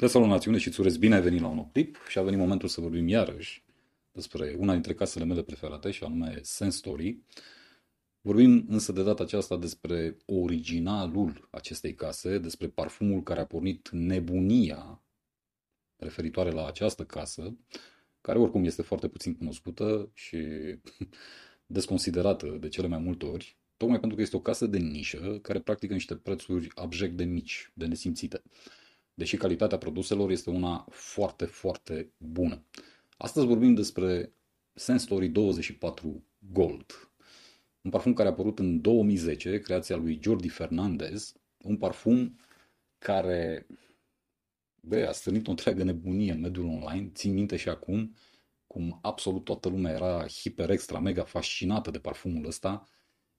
Te salut Națiune și urez bine ai venit la un clip și a venit momentul să vorbim iarăși despre una dintre casele mele preferate și anume Sense Story. Vorbim însă de data aceasta despre originalul acestei case, despre parfumul care a pornit nebunia referitoare la această casă, care oricum este foarte puțin cunoscută și desconsiderată de cele mai multe ori, tocmai pentru că este o casă de nișă care practică niște prețuri abject de mici, de nesimțite deși calitatea produselor este una foarte, foarte bună. Astăzi vorbim despre Sensory 24 Gold, un parfum care a apărut în 2010, creația lui Jordi Fernandez, un parfum care bă, a strânit o întreagă nebunie în mediul online, țin minte și acum, cum absolut toată lumea era hiper, extra, mega fascinată de parfumul ăsta,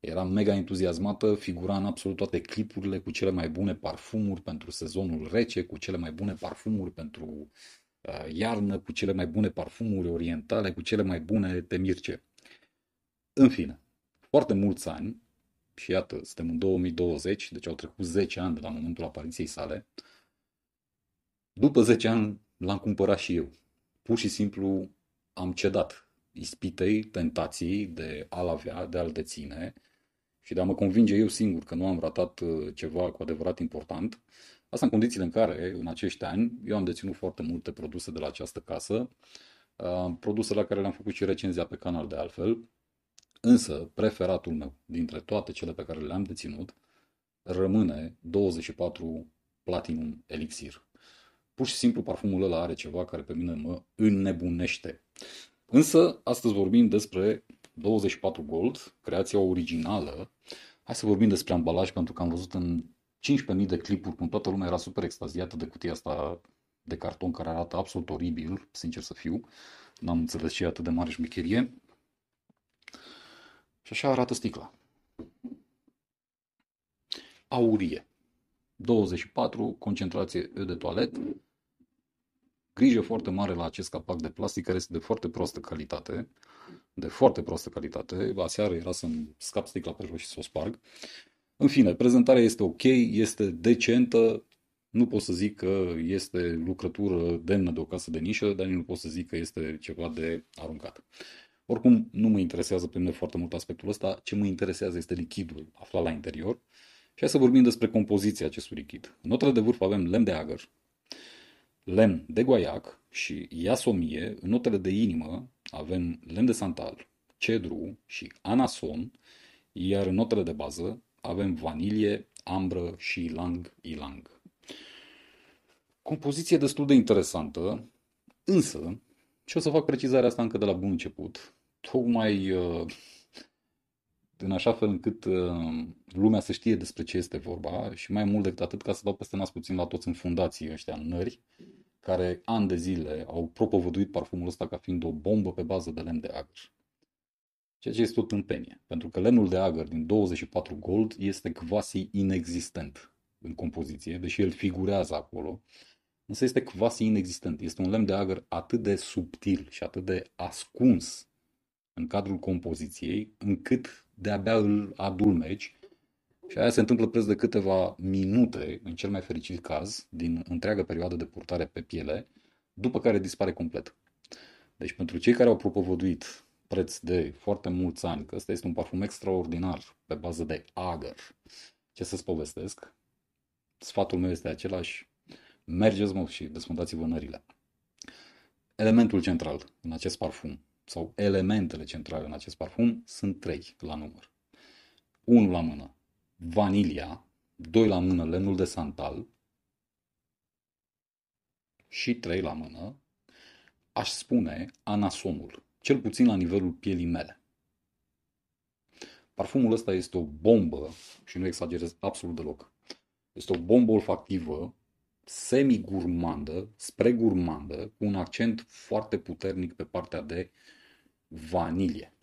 era mega entuziasmată, figura în absolut toate clipurile cu cele mai bune parfumuri pentru sezonul rece, cu cele mai bune parfumuri pentru uh, iarnă, cu cele mai bune parfumuri orientale, cu cele mai bune temirce. În fine, foarte mulți ani, și iată, suntem în 2020, deci au trecut 10 ani de la momentul apariției sale, după 10 ani l-am cumpărat și eu. Pur și simplu am cedat ispitei, tentației de a-l avea, de a-l deține și de a mă convinge eu singur că nu am ratat uh, ceva cu adevărat important, asta în condițiile în care, în acești ani, eu am deținut foarte multe produse de la această casă, uh, produse la care le-am făcut și recenzia pe canal de altfel, însă preferatul meu dintre toate cele pe care le-am deținut rămâne 24 Platinum Elixir. Pur și simplu parfumul ăla are ceva care pe mine mă înnebunește. Însă, astăzi vorbim despre 24 Gold, creația originală. Hai să vorbim despre ambalaj, pentru că am văzut în 15.000 de clipuri cum toată lumea era super extaziată de cutia asta de carton care arată absolut oribil, sincer să fiu. N-am înțeles ce e atât de mare șmecherie. Și așa arată sticla. Aurie. 24, concentrație de toalet grijă foarte mare la acest capac de plastic care este de foarte proastă calitate. De foarte proastă calitate. Aseară era să-mi scap sticla pe jos și să o sparg. În fine, prezentarea este ok, este decentă, nu pot să zic că este lucrătură demnă de o casă de nișă, dar nici nu pot să zic că este ceva de aruncat. Oricum, nu mă interesează pe mine foarte mult aspectul ăsta. Ce mă interesează este lichidul aflat la interior. Și hai să vorbim despre compoziția acestui lichid. În notele de vârf avem lemn de agăr, lemn de guaiac și iasomie, în notele de inimă avem lemn de santal, cedru și anason, iar în notele de bază avem vanilie, ambră și ilang ilang. Compoziție destul de interesantă, însă, și o să fac precizarea asta încă de la bun început, tocmai uh, în așa fel încât uh, lumea să știe despre ce este vorba și mai mult decât atât ca să dau peste nas puțin la toți în fundații ăștia, în nări, care ani de zile au propovăduit parfumul ăsta ca fiind o bombă pe bază de lemn de agăr. Ceea ce este o tâmpenie, pentru că lemnul de agăr din 24 Gold este quasi inexistent în compoziție, deși el figurează acolo, însă este quasi inexistent. Este un lemn de agăr atât de subtil și atât de ascuns în cadrul compoziției, încât de-abia îl adulmeci și aia se întâmplă preț de câteva minute, în cel mai fericit caz, din întreaga perioadă de purtare pe piele, după care dispare complet. Deci pentru cei care au propovăduit preț de foarte mulți ani, că ăsta este un parfum extraordinar pe bază de agar, ce să-ți povestesc, sfatul meu este același, mergeți mă și desfundați vă nările. Elementul central în acest parfum, sau elementele centrale în acest parfum, sunt trei la număr. Unul la mână, vanilia, doi la mână lemnul de santal și trei la mână, aș spune anasonul, cel puțin la nivelul pielii mele. Parfumul ăsta este o bombă și nu exagerez absolut deloc. Este o bombă olfactivă semi-gurmandă, spre gurmandă, cu un accent foarte puternic pe partea de vanilie.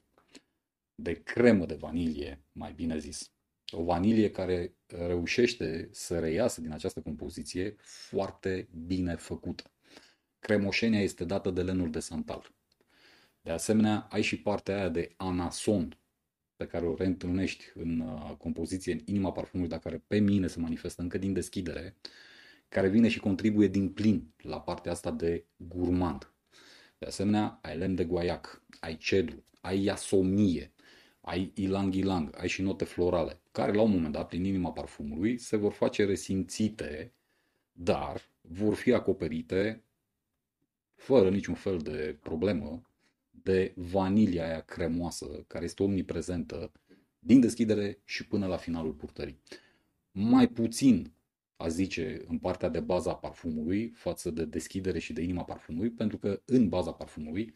De cremă de vanilie, mai bine zis o vanilie care uh, reușește să reiasă din această compoziție foarte bine făcută. Cremoșenia este dată de lenul de santal. De asemenea, ai și partea aia de anason pe care o reîntâlnești în uh, compoziție, în inima parfumului, dar care pe mine se manifestă încă din deschidere, care vine și contribuie din plin la partea asta de gurmand. De asemenea, ai lemn de guaiac, ai cedru, ai iasomie, ai ilang-ilang, ai și note florale, care la un moment dat, prin inima parfumului, se vor face resimțite, dar vor fi acoperite fără niciun fel de problemă de vanilia aia cremoasă, care este omniprezentă din deschidere și până la finalul purtării. Mai puțin, a zice, în partea de baza parfumului față de deschidere și de inima parfumului, pentru că în baza parfumului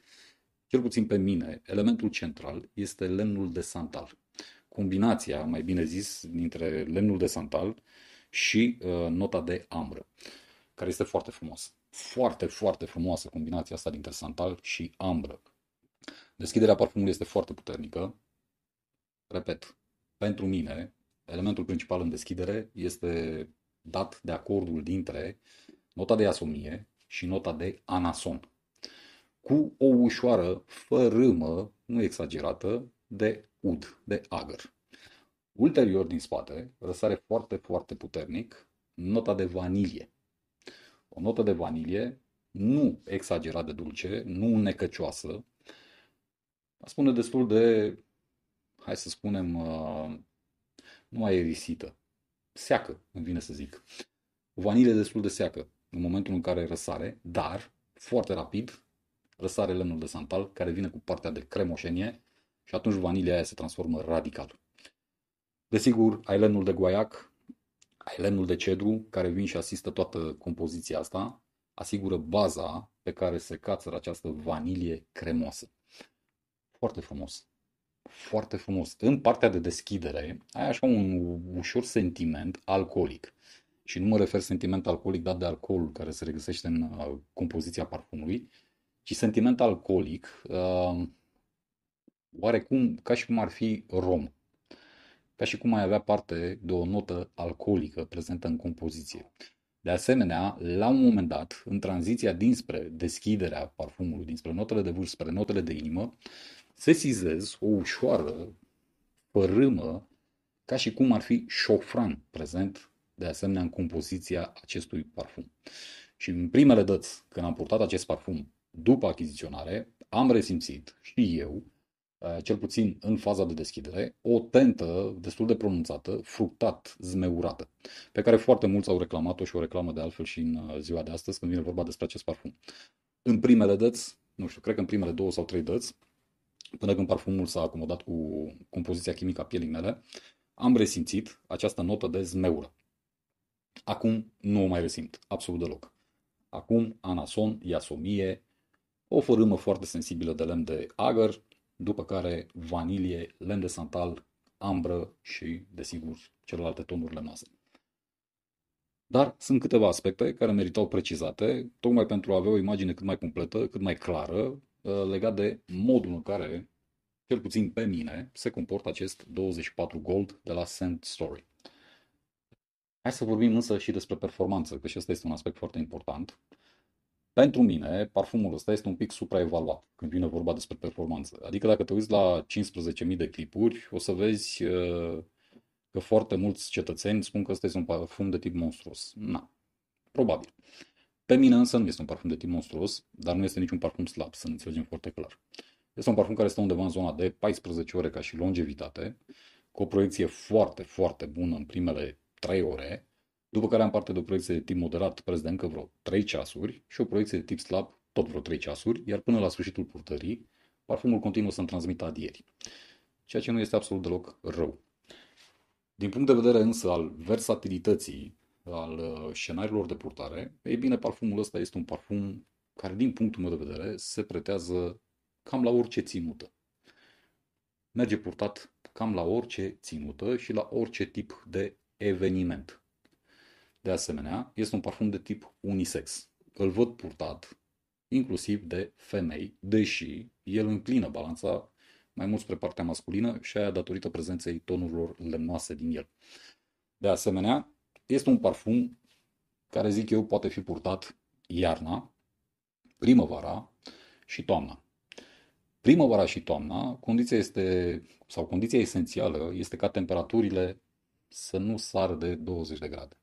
cel puțin pe mine, elementul central este lemnul de santal. Combinația, mai bine zis, dintre lemnul de santal și uh, nota de ambră, care este foarte frumoasă. Foarte, foarte frumoasă combinația asta dintre santal și ambră. Deschiderea parfumului este foarte puternică. Repet, pentru mine, elementul principal în deschidere este dat de acordul dintre nota de asomie și nota de anason cu o ușoară fărâmă, nu exagerată, de ud, de agăr. Ulterior din spate răsare foarte, foarte puternic nota de vanilie. O notă de vanilie nu exagerat de dulce, nu necăcioasă, spune destul de, hai să spunem, uh, nu mai erisită. Seacă, îmi vine să zic. O vanilie destul de seacă în momentul în care răsare, dar foarte rapid răsare lemnul de santal, care vine cu partea de cremoșenie și atunci vanilia aia se transformă radical. Desigur, ai lemnul de guaiac, ai lemnul de cedru, care vin și asistă toată compoziția asta, asigură baza pe care se cață această vanilie cremoasă. Foarte frumos. Foarte frumos. În partea de deschidere, ai așa un ușor sentiment alcoolic. Și nu mă refer sentiment alcoolic dat de alcool care se regăsește în uh, compoziția parfumului, și sentiment alcoolic, uh, oarecum ca și cum ar fi rom, ca și cum ai avea parte de o notă alcoolică prezentă în compoziție. De asemenea, la un moment dat, în tranziția dinspre deschiderea parfumului, dinspre notele de vârf spre notele de inimă, sizez o ușoară părâmă, ca și cum ar fi șofran prezent de asemenea în compoziția acestui parfum. Și în primele dăți, când am purtat acest parfum după achiziționare, am resimțit și eu, uh, cel puțin în faza de deschidere, o tentă destul de pronunțată, fructat, zmeurată, pe care foarte mulți au reclamat-o și o reclamă de altfel și în uh, ziua de astăzi când vine vorba despre acest parfum. În primele dăți, nu știu, cred că în primele două sau trei dăți, până când parfumul s-a acomodat cu compoziția chimică a pielii mele, am resimțit această notă de zmeură. Acum nu o mai resimt, absolut deloc. Acum anason, iasomie, o fărâmă foarte sensibilă de lemn de agar, după care vanilie, lemn de santal, ambră și, desigur, celelalte tonuri lemnoase. Dar sunt câteva aspecte care meritau precizate, tocmai pentru a avea o imagine cât mai completă, cât mai clară, uh, legat de modul în care, cel puțin pe mine, se comportă acest 24 Gold de la Sand Story. Hai să vorbim însă și despre performanță, că și asta este un aspect foarte important. Pentru mine, parfumul ăsta este un pic supraevaluat când vine vorba despre performanță. Adică dacă te uiți la 15.000 de clipuri, o să vezi uh, că foarte mulți cetățeni spun că ăsta este un parfum de tip monstruos. Na, probabil. Pe mine însă nu este un parfum de tip monstruos, dar nu este niciun parfum slab, să ne înțelegem foarte clar. Este un parfum care stă undeva în zona de 14 ore ca și longevitate, cu o proiecție foarte, foarte bună în primele 3 ore, după care am parte de o proiecție de tip moderat preț de încă vreo 3 ceasuri și o proiecție de tip slab tot vreo 3 ceasuri, iar până la sfârșitul purtării, parfumul continuă să-mi transmită adieri, ceea ce nu este absolut deloc rău. Din punct de vedere însă al versatilității, al uh, scenariilor de purtare, ei bine, parfumul ăsta este un parfum care, din punctul meu de vedere, se pretează cam la orice ținută. Merge purtat cam la orice ținută și la orice tip de eveniment. De asemenea, este un parfum de tip unisex. Îl văd purtat inclusiv de femei, deși el înclină balanța mai mult spre partea masculină și aia datorită prezenței tonurilor lemnoase din el. De asemenea, este un parfum care zic eu poate fi purtat iarna, primăvara și toamna. Primăvara și toamna, condiția este, sau condiția esențială este ca temperaturile să nu sară de 20 de grade.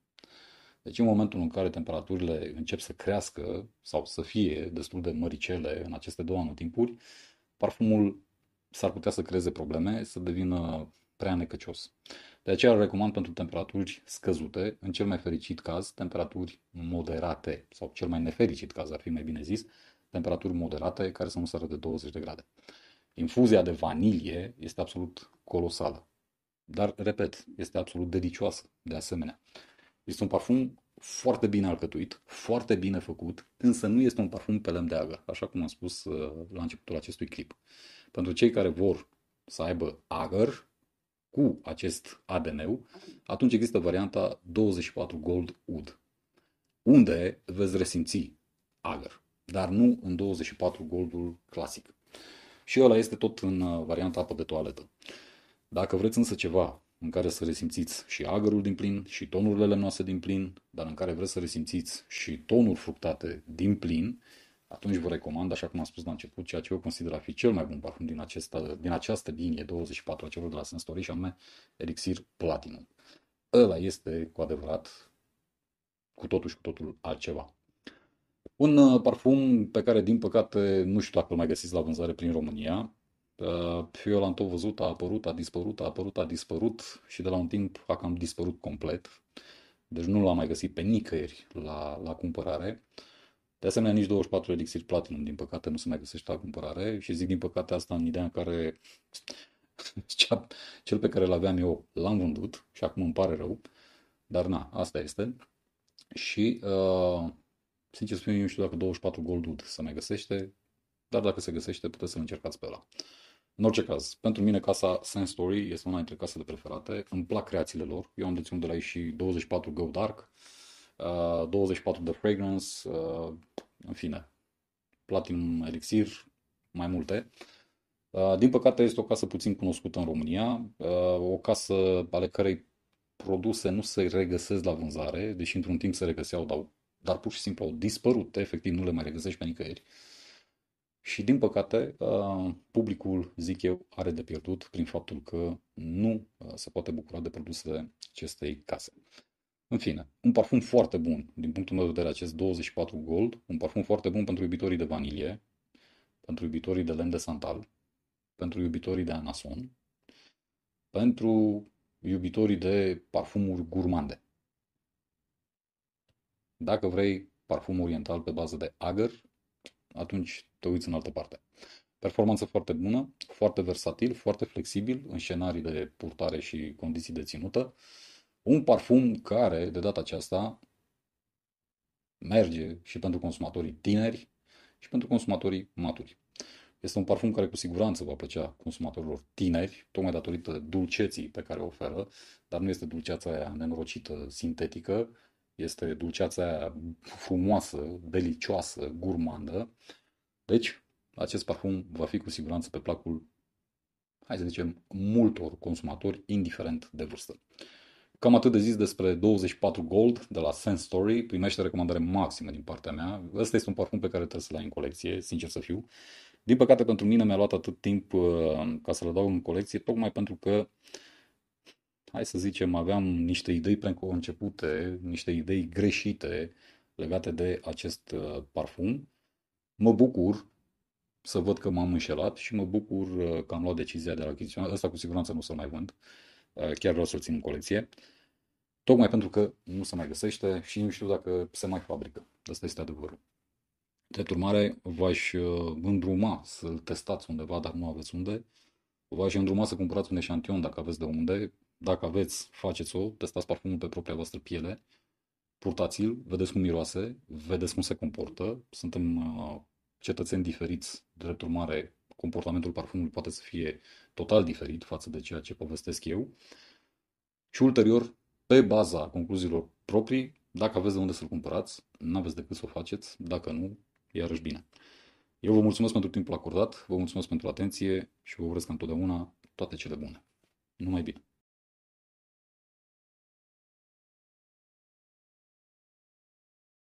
Deci în momentul în care temperaturile încep să crească sau să fie destul de măricele în aceste două anotimpuri, parfumul s-ar putea să creeze probleme, să devină prea necăcios. De aceea îl recomand pentru temperaturi scăzute, în cel mai fericit caz, temperaturi moderate, sau cel mai nefericit caz ar fi mai bine zis, temperaturi moderate care să nu sară de 20 de grade. Infuzia de vanilie este absolut colosală. Dar, repet, este absolut delicioasă, de asemenea. Este un parfum foarte bine alcătuit, foarte bine făcut, însă nu este un parfum pe lemn de agar, așa cum am spus uh, la începutul acestui clip. Pentru cei care vor să aibă agar cu acest ADN, atunci există varianta 24 Gold Wood, unde veți resimți agar, dar nu în 24 Goldul clasic. Și ăla este tot în uh, varianta apă de toaletă. Dacă vreți însă ceva în care să resimțiți și agărul din plin și tonurile lemnoase din plin, dar în care vreți să resimțiți și tonuri fructate din plin, atunci vă recomand, așa cum am spus la început, ceea ce eu consider a fi cel mai bun parfum din, acesta, din această linie 24 a celor de la Sunstory și anume Elixir Platinum. Ăla este cu adevărat cu totul și cu totul altceva. Un uh, parfum pe care, din păcate, nu știu dacă îl mai găsiți la vânzare prin România, eu uh, l-am tot văzut, a apărut, a dispărut, a apărut, a dispărut și de la un timp a cam dispărut complet. Deci nu l-am mai găsit pe nicăieri la, la cumpărare. De asemenea, nici 24 elixir platinum, din păcate, nu se mai găsește la cumpărare și zic din păcate asta în ideea în care cel pe care îl aveam eu l-am vândut și acum îmi pare rău, dar na, asta este. Și uh, sincer spun, eu nu știu dacă 24 gold se mai găsește, dar dacă se găsește, puteți să-l încercați pe ăla. În orice caz, pentru mine casa Story este una dintre casele preferate. Îmi plac creațiile lor. Eu am deținut de la ei și 24 Go Dark, uh, 24 The Fragrance, uh, în fine, Platinum Elixir, mai multe. Uh, din păcate este o casă puțin cunoscută în România, uh, o casă ale cărei produse nu se regăsesc la vânzare, deși într-un timp se regăseau, dar, dar pur și simplu au dispărut, efectiv nu le mai regăsești pe nicăieri. Uh, și din păcate, ă, publicul, zic eu, are de pierdut prin faptul că nu ă, se poate bucura de produsele acestei case. În fine, un parfum foarte bun, din punctul meu de vedere, acest 24 Gold, un parfum foarte bun pentru iubitorii de vanilie, pentru iubitorii de lemn de santal, pentru iubitorii de anason, pentru iubitorii de parfumuri gurmande. Dacă vrei parfum oriental pe bază de agar, atunci te uiți în altă parte. Performanță foarte bună, foarte versatil, foarte flexibil în scenarii de purtare și condiții de ținută. Un parfum care, de data aceasta, merge și pentru consumatorii tineri și pentru consumatorii maturi. Este un parfum care cu siguranță va plăcea consumatorilor tineri, tocmai datorită dulceții pe care o oferă, dar nu este dulceața aia nenorocită, sintetică, este dulceața aia frumoasă, delicioasă, gurmandă. Deci, acest parfum va fi cu siguranță pe placul, hai să zicem, multor consumatori, indiferent de vârstă. Cam atât de zis despre 24 Gold de la Sense Story. Primește recomandare maximă din partea mea. Ăsta este un parfum pe care trebuie să-l ai în colecție, sincer să fiu. Din păcate pentru mine mi-a luat atât timp uh, ca să-l dau în colecție, tocmai pentru că uh, hai să zicem, aveam niște idei preconcepute, niște idei greșite legate de acest uh, parfum. Mă bucur să văd că m-am înșelat și mă bucur uh, că am luat decizia de a-l achiziționa. Asta cu siguranță nu o să mai vând. Uh, chiar vreau să-l țin în colecție. Tocmai pentru că nu se mai găsește și nu știu dacă se mai fabrică. Asta este adevărul. De urmare, v-aș îndruma să-l testați undeva, dar nu aveți unde. V-aș îndruma să cumpărați un eșantion dacă aveți de unde. Dacă aveți, faceți-o, testați parfumul pe propria voastră piele, purtați-l, vedeți cum miroase, vedeți cum se comportă. Suntem uh, cetățeni diferiți, drept urmare, comportamentul parfumului poate să fie total diferit față de ceea ce povestesc eu. Și ulterior, pe baza concluziilor proprii, dacă aveți de unde să-l cumpărați, nu aveți decât să o faceți, dacă nu, iarăși bine. Eu vă mulțumesc pentru timpul acordat, vă mulțumesc pentru atenție și vă urez ca întotdeauna toate cele bune. Numai bine!